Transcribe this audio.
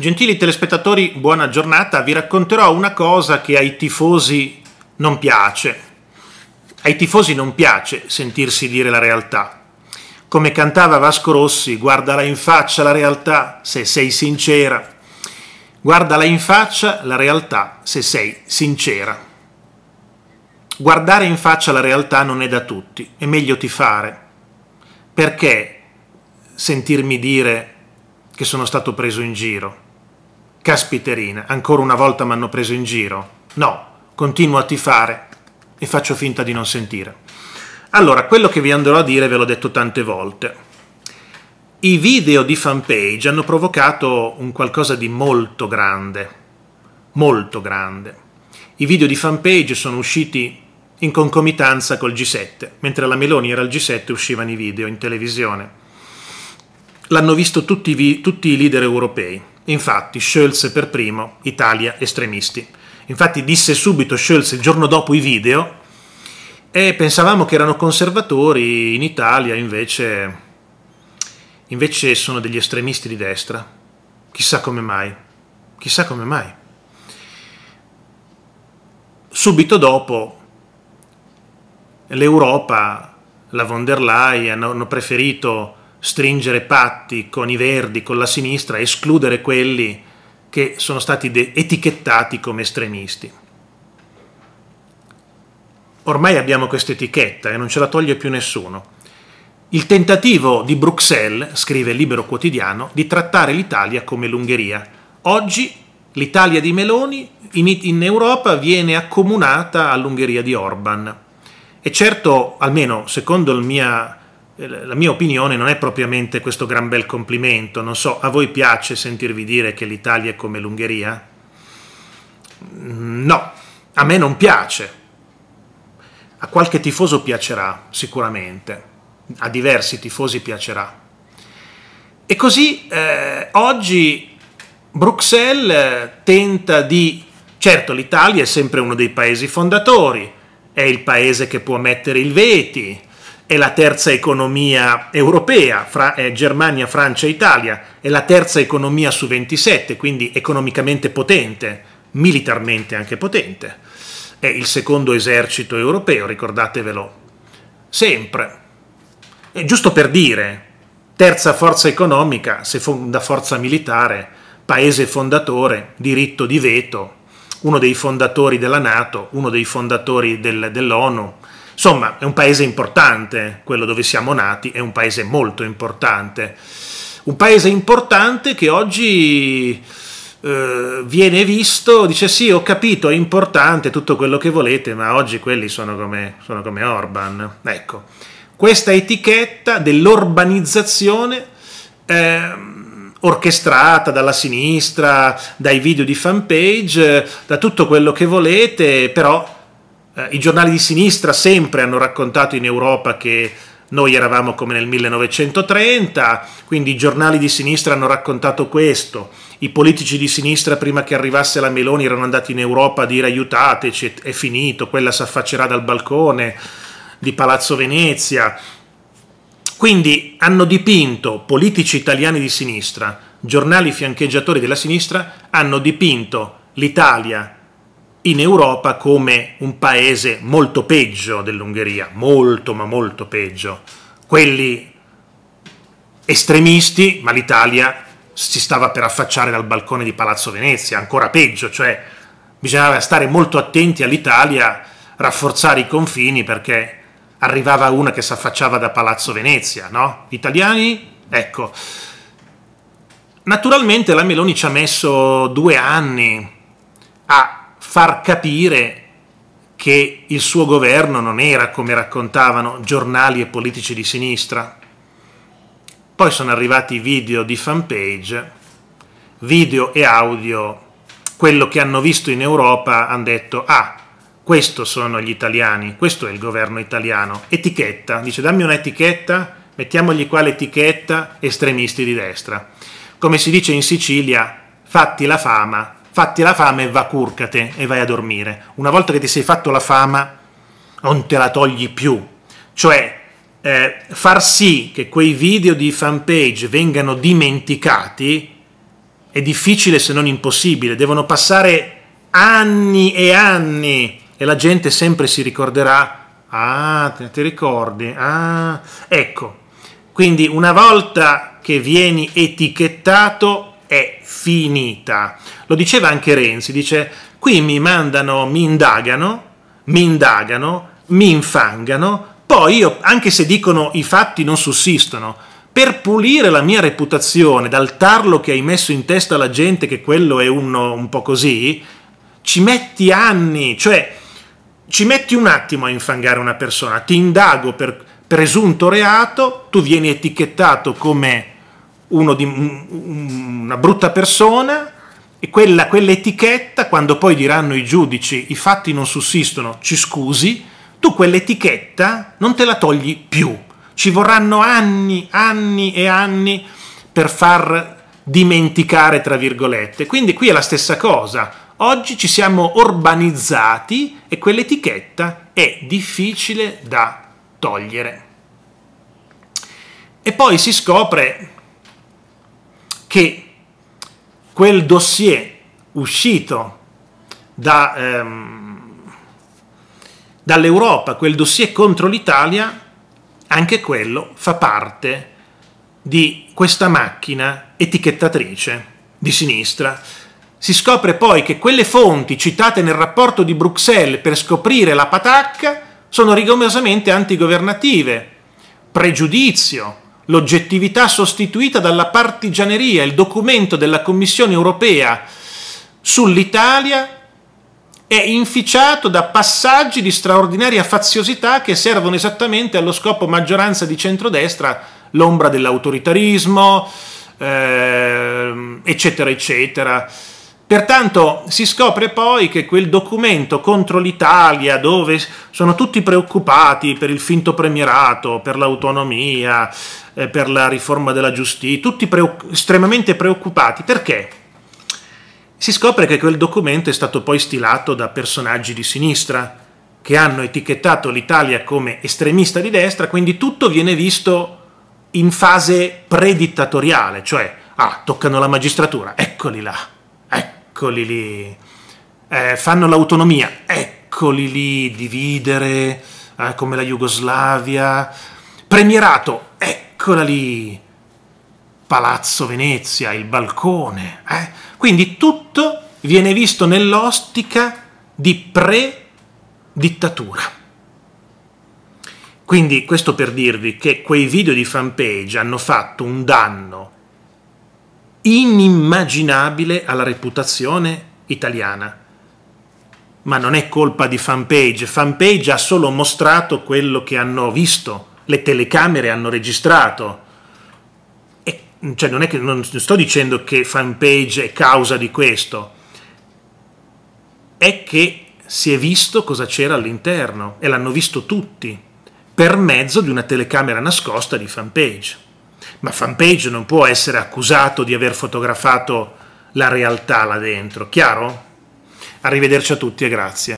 Gentili telespettatori, buona giornata. Vi racconterò una cosa che ai tifosi non piace. Ai tifosi non piace sentirsi dire la realtà. Come cantava Vasco Rossi, guardala in faccia la realtà se sei sincera. Guardala in faccia la realtà se sei sincera. Guardare in faccia la realtà non è da tutti, è meglio ti fare. Perché sentirmi dire che sono stato preso in giro? Caspiterina, ancora una volta mi hanno preso in giro. No, continuo a tifare e faccio finta di non sentire. Allora, quello che vi andrò a dire ve l'ho detto tante volte. I video di fanpage hanno provocato un qualcosa di molto grande, molto grande. I video di fanpage sono usciti in concomitanza col G7, mentre la Meloni era al G7 uscivano i video in televisione. L'hanno visto tutti, tutti i leader europei. Infatti Scholz per primo Italia estremisti. Infatti disse subito, Scholz il giorno dopo i video e pensavamo che erano conservatori in Italia, invece, invece sono degli estremisti di destra. Chissà come mai, chissà come mai. Subito dopo l'Europa, la von der Leyen, hanno preferito stringere patti con i verdi, con la sinistra, escludere quelli che sono stati etichettati come estremisti. Ormai abbiamo questa etichetta e non ce la toglie più nessuno. Il tentativo di Bruxelles, scrive il Libero Quotidiano, di trattare l'Italia come l'Ungheria. Oggi l'Italia di Meloni in, Europa viene accomunata all'Ungheria di Orban. E certo, almeno secondo il mio eh, la mia opinione non è propriamente questo gran bel complimento. Non so, a voi piace sentirvi dire che l'Italia è come l'Ungheria? Mm, no, a me non piace. A qualche tifoso piacerà, sicuramente. A diversi tifosi piacerà. E così eh, oggi Bruxelles tenta di... Certo, l'Italia è sempre uno dei paesi fondatori, è il paese che può mettere il veti, è la terza economia europea, fra, eh, Germania, Francia e Italia, è la terza economia su 27, quindi economicamente potente, militarmente anche potente, è il secondo esercito europeo, ricordatevelo sempre. E giusto per dire, terza forza economica, se fonda forza militare, paese fondatore, diritto di veto, uno dei fondatori della Nato, uno dei fondatori del, dell'ONU, Insomma, è un paese importante, quello dove siamo nati, è un paese molto importante. Un paese importante che oggi eh, viene visto, dice sì, ho capito, è importante tutto quello che volete, ma oggi quelli sono come, sono come Orban. Ecco, questa etichetta dell'urbanizzazione eh, orchestrata dalla sinistra, dai video di fanpage, eh, da tutto quello che volete, però eh, i giornali di sinistra sempre hanno raccontato in Europa che noi eravamo come nel 1930, quindi i giornali di sinistra hanno raccontato questo, i politici di sinistra prima che arrivasse la Meloni erano andati in Europa a dire aiutateci, è finito, quella si affaccerà dal balcone di Palazzo Venezia. Quindi hanno dipinto politici italiani di sinistra, giornali fiancheggiatori della sinistra, hanno dipinto l'Italia in Europa come un paese molto peggio dell'Ungheria, molto ma molto peggio. Quelli estremisti, ma l'Italia si stava per affacciare dal balcone di Palazzo Venezia, ancora peggio, cioè bisognava stare molto attenti all'Italia, rafforzare i confini perché arrivava una che si affacciava da Palazzo Venezia, no? italiani? Ecco. Naturalmente la Meloni ci ha messo due anni a far capire che il suo governo non era, come raccontavano giornali e politici di sinistra. Poi sono arrivati video di fanpage, video e audio, quello che hanno visto in Europa hanno detto ah, questo sono gli italiani, questo è il governo italiano, etichetta, dice dammi un'etichetta, mettiamogli qua l'etichetta estremisti di destra. Come si dice in Sicilia, fatti la fama, fatti la fame e va curcate e vai a dormire. Una volta che ti sei fatto la fama, non te la togli più. Cioè, eh, far sì che quei video di fanpage vengano dimenticati è difficile se non impossibile. Devono passare anni e anni e la gente sempre si ricorderà. Ah, te, ti ricordi? Ah, ecco. Quindi una volta che vieni etichettato è finita. Lo diceva anche Renzi, dice qui mi mandano, mi indagano, mi indagano, mi infangano, poi io, anche se dicono i fatti non sussistono, per pulire la mia reputazione dal tarlo che hai messo in testa alla gente che quello è uno un po' così, ci metti anni, cioè ci metti un attimo a infangare una persona, ti indago per presunto reato, tu vieni etichettato come uno di, una brutta persona e quella, quell'etichetta, quando poi diranno i giudici i fatti non sussistono, ci scusi, tu quell'etichetta non te la togli più. Ci vorranno anni, anni e anni per far dimenticare, tra virgolette. Quindi qui è la stessa cosa. Oggi ci siamo urbanizzati e quell'etichetta è difficile da togliere. E poi si scopre che quel dossier uscito da, ehm, dall'Europa, quel dossier contro l'Italia, anche quello fa parte di questa macchina etichettatrice di sinistra. Si scopre poi che quelle fonti citate nel rapporto di Bruxelles per scoprire la patacca sono rigorosamente antigovernative, pregiudizio, l'oggettività sostituita dalla partigianeria, il documento della Commissione europea sull'Italia è inficiato da passaggi di straordinaria faziosità che servono esattamente allo scopo maggioranza di centrodestra, l'ombra dell'autoritarismo, eh, eccetera, eccetera. Pertanto si scopre poi che quel documento contro l'Italia, dove sono tutti preoccupati per il finto premierato, per l'autonomia, eh, per la riforma della giustizia, tutti pre estremamente preoccupati, perché? Si scopre che quel documento è stato poi stilato da personaggi di sinistra che hanno etichettato l'Italia come estremista di destra, quindi tutto viene visto in fase predittatoriale, cioè, ah, toccano la magistratura, eccoli là eccoli lì. Eh, fanno l'autonomia, eccoli lì, dividere, eh, come la Jugoslavia. Premierato, eccola lì. Palazzo Venezia, il balcone. Eh? Quindi tutto viene visto nell'ostica di pre-dittatura. Quindi questo per dirvi che quei video di fanpage hanno fatto un danno inimmaginabile alla reputazione italiana. Ma non è colpa di fanpage, fanpage ha solo mostrato quello che hanno visto, le telecamere hanno registrato. E, cioè, non, è che, non sto dicendo che fanpage è causa di questo, è che si è visto cosa c'era all'interno e l'hanno visto tutti per mezzo di una telecamera nascosta di fanpage ma Fanpage non può essere accusato di aver fotografato la realtà là dentro, chiaro? Arrivederci a tutti e grazie.